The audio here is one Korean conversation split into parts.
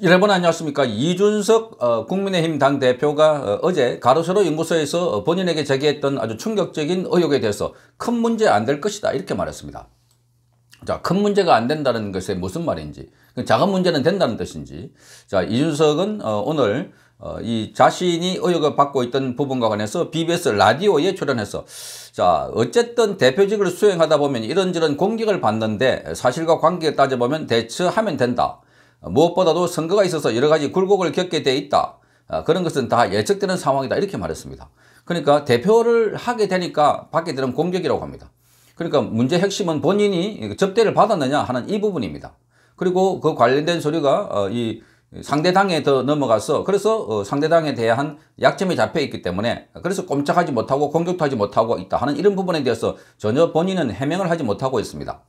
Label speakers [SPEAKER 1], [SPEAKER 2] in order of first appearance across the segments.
[SPEAKER 1] 여러분 안녕하십니까 이준석 어, 국민의힘 당대표가 어, 제 가로세로 연구소에서 본인에게 제기했던 아주 충격적인 의혹에 대해서 큰 문제 안 될 것이다 이렇게 말했습니다 자, 큰 문제가 안 된다는 것에 무슨 말인지 그 작은 문제는 된다는 뜻인지 자 이준석은 어, 오늘 어, 이 자신이 의혹을 받고 있던 부분과 관해서 BBS 라디오에 출연해서 자 어쨌든 대표직을 수행하다 보면 이런저런 공격을 받는데 사실과 관계에 따져보면 대처하면 된다 무엇보다도 선거가 있어서 여러 가지 굴곡을 겪게 돼 있다. 아, 그런 것은 다 예측되는 상황이다. 이렇게 말했습니다. 그러니까 대표를 하게 되니까 받게 되는 공격이라고 합니다. 그러니까 문제 핵심은 본인이 접대를 받았느냐 하는 이 부분입니다. 그리고 그 관련된 소리가 어, 이 상대당에 더 넘어가서 그래서 어, 상대당에 대한 약점이 잡혀 있기 때문에 그래서 꼼짝하지 못하고 공격도 하지 못하고 있다 하는 이런 부분에 대해서 전혀 본인은 해명을 하지 못하고 있습니다.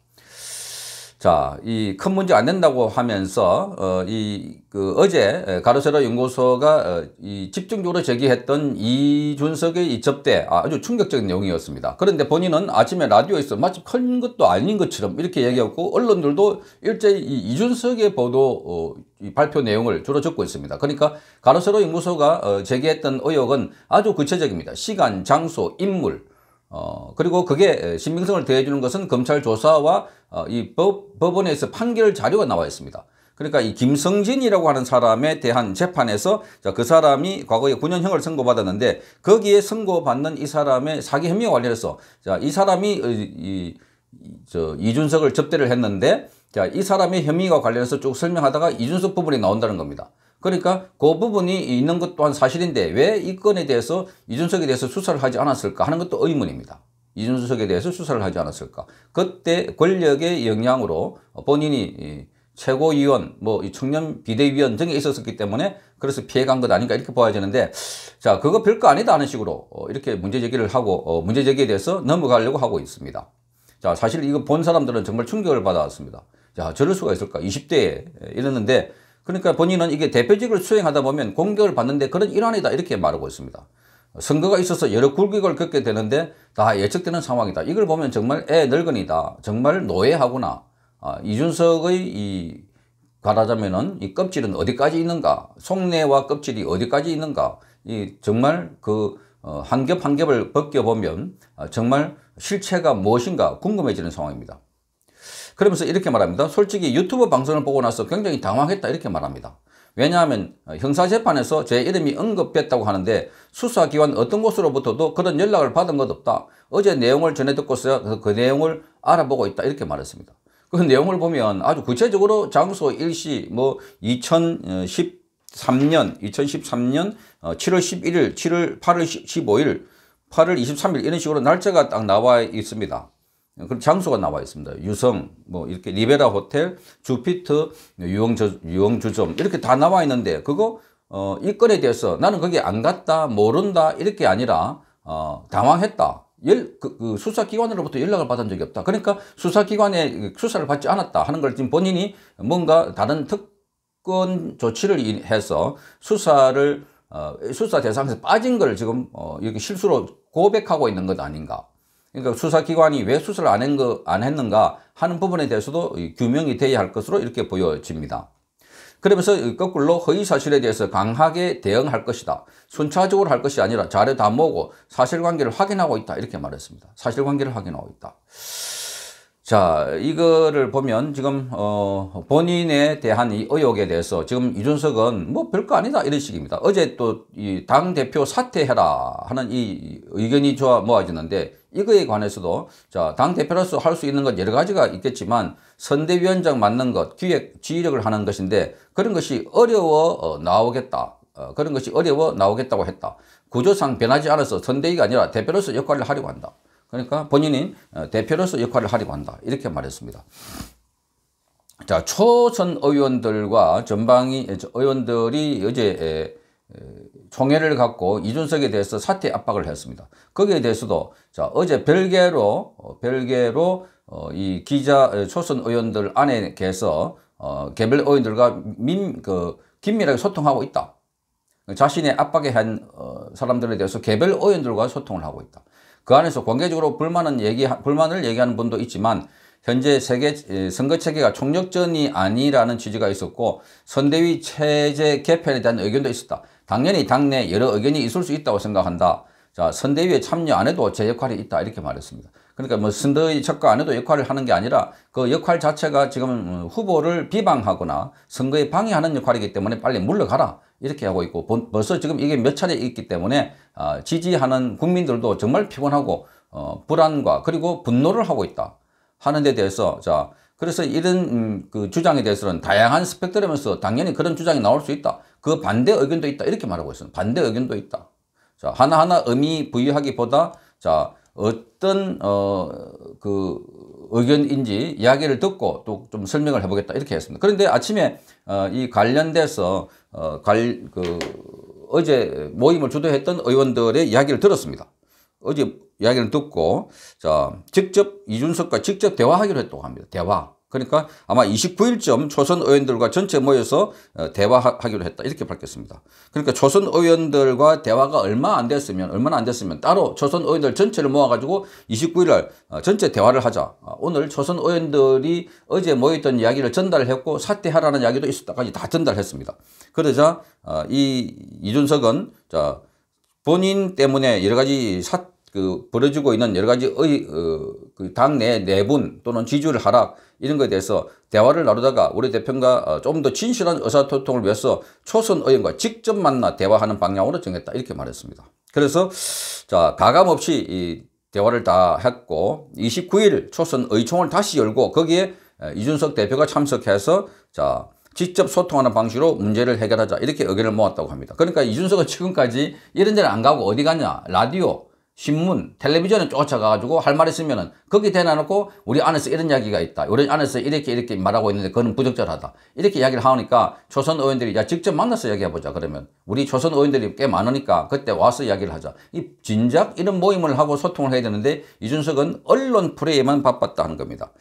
[SPEAKER 1] 자, 이 큰 문제 안 된다고 하면서 어, 이 그 어제 가로세로 연구소가 어, 이 집중적으로 제기했던 이준석의 이 접대 아주 충격적인 내용이었습니다. 그런데 본인은 아침에 라디오에서 마치 큰 것도 아닌 것처럼 이렇게 얘기했고 언론들도 일제히 이 이준석의 보도 어, 이 발표 내용을 주로 적고 있습니다. 그러니까 가로세로 연구소가 어, 제기했던 의혹은 아주 구체적입니다. 시간, 장소, 인물 어, 그리고 그게 신빙성을 대해주는 것은 검찰 조사와 어, 이 법, 법원에서 판결 자료가 나와 있습니다. 그러니까 이 김성진이라고 하는 사람에 대한 재판에서 자, 그 사람이 과거에 9년형을 선고받았는데 거기에 선고받는 이 사람의 사기 혐의와 관련해서 자, 이 사람이 어, 이, 이, 저, 이준석을 접대를 했는데 자, 이 사람의 혐의와 관련해서 쭉 설명하다가 이준석 부분이 나온다는 겁니다. 그러니까 그 부분이 있는 것 또한 사실인데 왜 이 건에 대해서 이준석에 대해서 수사를 하지 않았을까 하는 것도 의문입니다. 이준석에 대해서 수사를 하지 않았을까. 그때 권력의 영향으로 본인이 최고위원, 뭐 청년 비대위원 등에 있었기 때문에 그래서 피해간 것 아닌가 이렇게 봐야되는데 자 그거 별거 아니다 하는 식으로 어, 이렇게 문제 제기를 하고 어, 문제 제기에 대해서 넘어가려고 하고 있습니다. 자 사실 이거 본 사람들은 정말 충격을 받아왔습니다. 자 저럴 수가 있을까? 20대에 이랬는데 그러니까 본인은 이게 대표직을 수행하다 보면 공격을 받는데 그런 일환이다 이렇게 말하고 있습니다. 선거가 있어서 여러 굴격을 겪게 되는데 다 예측되는 상황이다. 이걸 보면 정말 애 늙은이다. 정말 노예하구나. 아, 이준석의 이 말하자면은 이 껍질은 어디까지 있는가? 속내와 껍질이 어디까지 있는가? 이 정말 그 어, 한겹 한 겹을 벗겨보면 아, 정말 실체가 무엇인가 궁금해지는 상황입니다. 그러면서 이렇게 말합니다. 솔직히 유튜브 방송을 보고 나서 굉장히 당황했다 이렇게 말합니다. 왜냐하면 어, 형사재판에서 제 이름이 언급됐다고 하는데 수사기관 어떤 곳으로부터도 그런 연락을 받은 것 없다. 어제 내용을 전해 듣고서 그, 그 내용을 알아보고 있다 이렇게 말했습니다. 그 내용을 보면 아주 구체적으로 장소 일시 뭐 2013년 2013년 7월 11일 7월 8월 15일 8월 23일 이런 식으로 날짜가 딱 나와 있습니다. 예, 그럼 장소가 나와 있습니다. 유성, 뭐 이렇게 리베라 호텔, 주피트 유흥주, 유흥주점 이렇게 다 나와 있는데 그거 어, 이 건에 대해서 나는 거기 안 갔다, 모른다 이렇게 아니라 어, 당황했다. 열, 그, 그 수사기관으로부터 연락을 받은 적이 없다. 그러니까 수사기관에 수사를 받지 않았다 하는 걸 지금 본인이 뭔가 다른 특권 조치를 해서 수사를 어, 수사 대상에서 빠진 걸 지금 어, 이렇게 실수로 고백하고 있는 것 아닌가. 그러니까 수사기관이 왜 수사를 안, 한 거, 안 했는가 하는 부분에 대해서도 규명이 돼야 할 것으로 이렇게 보여집니다. 그러면서 거꾸로 허위사실에 대해서 강하게 대응할 것이다. 순차적으로 할 것이 아니라 자료 다 모으고 사실관계를 확인하고 있다. 이렇게 말했습니다. 사실관계를 확인하고 있다. 자 이거를 보면 지금 어, 본인에 대한 이 의혹에 대해서 지금 이준석은 뭐 별거 아니다 이런 식입니다. 어제 또 이 당 대표 사퇴해라 하는 이 의견이 좋아 모아지는데 이거에 관해서도 자 당 대표로서 할 수 있는 것 여러 가지가 있겠지만 선대위원장 맡는 것 기획 지휘력을 하는 것인데 그런 것이 어려워 어, 나오겠다 어, 그런 것이 어려워 나오겠다고 했다 구조상 변하지 않아서 선대위가 아니라 대표로서 역할을 하려고 한다. 그러니까 본인이 어, 대표로서 역할을 하려고 한다. 이렇게 말했습니다. 자, 초선 의원들과 전방위 의원들이 어제 총회를 갖고 이준석에 대해서 사퇴 압박을 했습니다. 거기에 대해서도 자, 어제 별개로 어, 별개로 어, 이 기자 초선 의원들 안에 계서 어, 개별 의원들과 민, 그, 긴밀하게 소통하고 있다. 자신의 압박에 한 어, 사람들에 대해서 개별 의원들과 소통을 하고 있다. 그 안에서 공개적으로 불만은 얘기, 불만을 얘기하는 분도 있지만 현재 세계 선거 체계가 총력전이 아니라는 취지가 있었고 선대위 체제 개편에 대한 의견도 있었다. 당연히 당내 여러 의견이 있을 수 있다고 생각한다. 자, 선대위에 참여 안 해도 제 역할이 있다 이렇게 말했습니다. 그러니까 뭐 선대위 척과 안 해도 역할을 하는 게 아니라 그 역할 자체가 지금 어, 후보를 비방하거나 선거에 방해하는 역할이기 때문에 빨리 물러가라. 이렇게 하고 있고 벌써 지금 이게 몇 차례 있기 때문에 어, 지지하는 국민들도 정말 피곤하고 어, 불안과 그리고 분노를 하고 있다 하는 데 대해서 자 그래서 이런 음, 그 주장에 대해서는 다양한 스펙트럼에서 당연히 그런 주장이 나올 수 있다 그 반대 의견도 있다 이렇게 말하고 있습니다 반대 의견도 있다 자 하나하나 의미 부여하기보다 자 어떤 어, 그 의견인지 이야기를 듣고 또 좀 설명을 해보겠다 이렇게 했습니다. 그런데 아침에 어, 이 관련돼서 어, 관, 그, 어제 모임을 주도했던 의원들의 이야기를 들었습니다. 어제 이야기를 듣고 자 직접 이준석과 직접 대화하기로 했다고 합니다. 대화. 그러니까 아마 29일쯤 조선 의원들과 전체 모여서 어, 대화하기로 했다 이렇게 밝혔습니다. 그러니까 조선 의원들과 대화가 얼마 안 됐으면 얼마안 됐으면 따로 조선 의원들 전체를 모아가지고 29일날 어, 전체 대화를 하자. 어, 오늘 조선 의원들이 어제 모였던 이야기를 전달했고 사퇴하라는 이야기도 있었다까지 다 전달했습니다. 그러자 이 이준석은 자 본인 때문에 여러 가지 사그 벌어지고 있는 여러 가지 의, 어, 그 당내 내분 또는 지지율 하락 이런 것에 대해서 대화를 나누다가 우리 대표가 어, 좀더 진실한 의사소통을 위해서 초선 의원과 직접 만나 대화하는 방향으로 정했다 이렇게 말했습니다. 그래서 자 가감 없이 이 대화를 다 했고 29일 초선 의총을 다시 열고 거기에 어, 이준석 대표가 참석해서 자 직접 소통하는 방식으로 문제를 해결하자 이렇게 의견을 모았다고 합니다. 그러니까 이준석은 지금까지 이런저런 안 가고 어디 가냐 라디오 신문, 텔레비전에 쫓아가가지고 할 말 있으면은 거기 대놔놓고 우리 안에서 이런 이야기가 있다. 우리 안에서 이렇게 이렇게 말하고 있는데 그거는 부적절하다. 이렇게 이야기를 하니까 조선 의원들이 야 직접 만나서 이야기해보자 그러면 우리 조선 의원들이 꽤 많으니까 그때 와서 이야기를 하자. 이 진작 이런 모임을 하고 소통을 해야 되는데 이준석은 언론 프레임만 바빴다 하는 겁니다.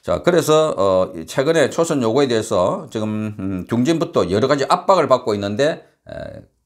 [SPEAKER 1] 자 그래서 어, 최근에 초선 요구에 대해서 지금 음, 중진부터 여러 가지 압박을 받고 있는데 에,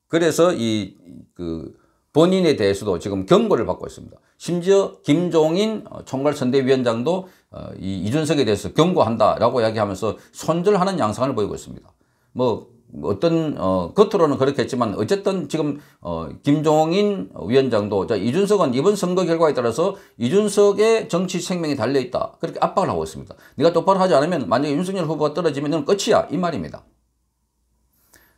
[SPEAKER 1] 그래서 이그 본인에 대해서도 지금 경고를 받고 있습니다. 심지어 김종인 어, 총괄선대위원장도 어, 이준석에 대해서 경고한다라고 이야기하면서 손절하는 양상을 보이고 있습니다. 뭐 어떤 어, 겉으로는 그렇겠지만 어쨌든 지금 어, 김종인 위원장도 자, 이준석은 이번 선거 결과에 따라서 이준석의 정치 생명이 달려있다 그렇게 압박을 하고 있습니다. 네가 똑바로 하지 않으면 만약에 윤석열 후보가 떨어지면 넌 끝이야 이 말입니다.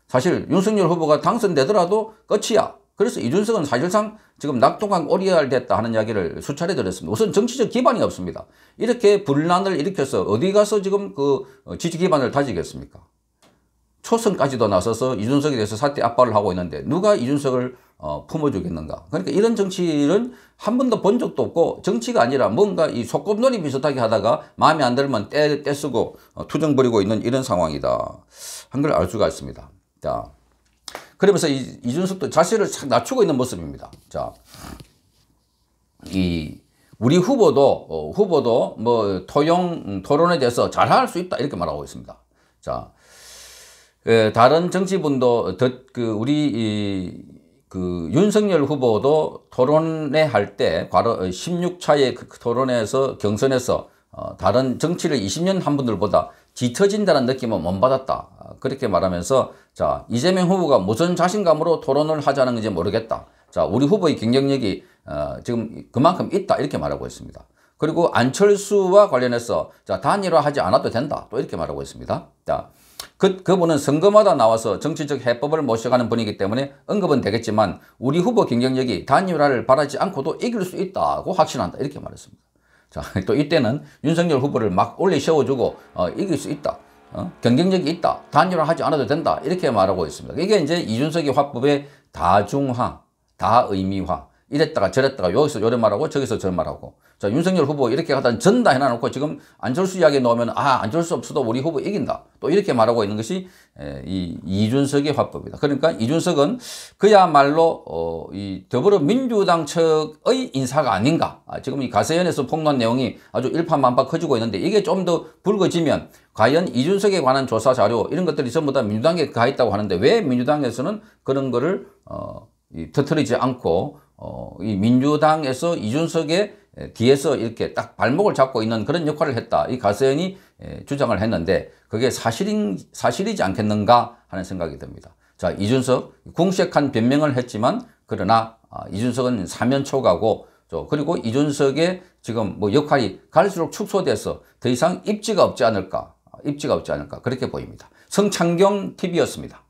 [SPEAKER 1] 사실 윤석열 후보가 당선되더라도 끝이야 그래서 이준석은 사실상 지금 낙동강 오리알 됐다 하는 이야기를 수차례 드렸습니다. 우선 정치적 기반이 없습니다. 이렇게 분란을 일으켜서 어디 가서 지금 그 어, 지지 기반을 다지겠습니까? 초선까지도 나서서 이준석에 대해서 사퇴 압박을 하고 있는데 누가 이준석을 어, 품어주겠는가. 그러니까 이런 정치는 한 번도 본 적도 없고 정치가 아니라 뭔가 이 소꿉놀이 비슷하게 하다가 마음에 안 들면 떼, 떼쓰고 어, 투정 부리고 있는 이런 상황이다. 한 걸 알 수가 있습니다. 자. 그러면서 이, 이준석도 자세를 착 낮추고 있는 모습입니다. 자, 이 우리 후보도 어, 후보도 뭐 토용 음, 토론에 대해서 잘할수 있다 이렇게 말하고 있습니다. 자, 에, 예, 다른 정치분도 더, 그 우리 이, 그 윤석열 후보도 토론회 할때 과로 16차의 어, 그토론에서 그 경선에서 어, 다른 정치를 20년 한 분들보다 짙어진다는 느낌은 못 받았다. 아, 그렇게 말하면서 자, 이재명 후보가 무슨 자신감으로 토론을 하자는 건지 모르겠다. 자, 우리 후보의 경쟁력이 어, 지금 그만큼 있다. 이렇게 말하고 있습니다. 그리고 안철수와 관련해서 자, 단일화하지 않아도 된다. 또 이렇게 말하고 있습니다. 자, 그, 그분은 선거마다 나와서 정치적 해법을 모셔가는 분이기 때문에 언급은 되겠지만 우리 후보 경쟁력이 단일화를 바라지 않고도 이길 수 있다고 확신한다. 이렇게 말했습니다. 자, 또 이때는 윤석열 후보를 막 올리 세워주고 어, 이길 수 있다. 어? 경쟁력이 있다. 단일화하지 않아도 된다. 이렇게 말하고 있습니다. 이게 이제 이준석의 화법의 다중화, 다의미화. 이랬다가 저랬다가 여기서 요런 말하고 저기서 저런 말하고 자 윤석열 후보 이렇게 하다 전다 해놔놓고 지금 안철수 이야기 넣으면 아 안철수 없어도 우리 후보 이긴다 또 이렇게 말하고 있는 것이 이 이준석의 화법이다 그러니까 이준석은 그야말로 어, 이 더불어민주당 측의 인사가 아닌가 아, 지금 이 가세연에서 폭로한 내용이 아주 일파만파 커지고 있는데 이게 좀 더 붉어지면 과연 이준석에 관한 조사 자료 이런 것들이 전부 다 민주당에 가 있다고 하는데 왜 민주당에서는 그런 거를 어, 이, 터트리지 않고 어, 이 민주당에서 이준석의 뒤에서 이렇게 딱 발목을 잡고 있는 그런 역할을 했다. 이 가세연이 주장을 했는데 그게 사실인, 사실이지 않겠는가 하는 생각이 듭니다. 자, 이준석, 궁색한 변명을 했지만 그러나 아, 이준석은 사면 초과고 저, 그리고 이준석의 지금 뭐 역할이 갈수록 축소돼서 더 이상 입지가 없지 않을까. 입지가 없지 않을까 그렇게 보입니다. 성창경 TV였습니다.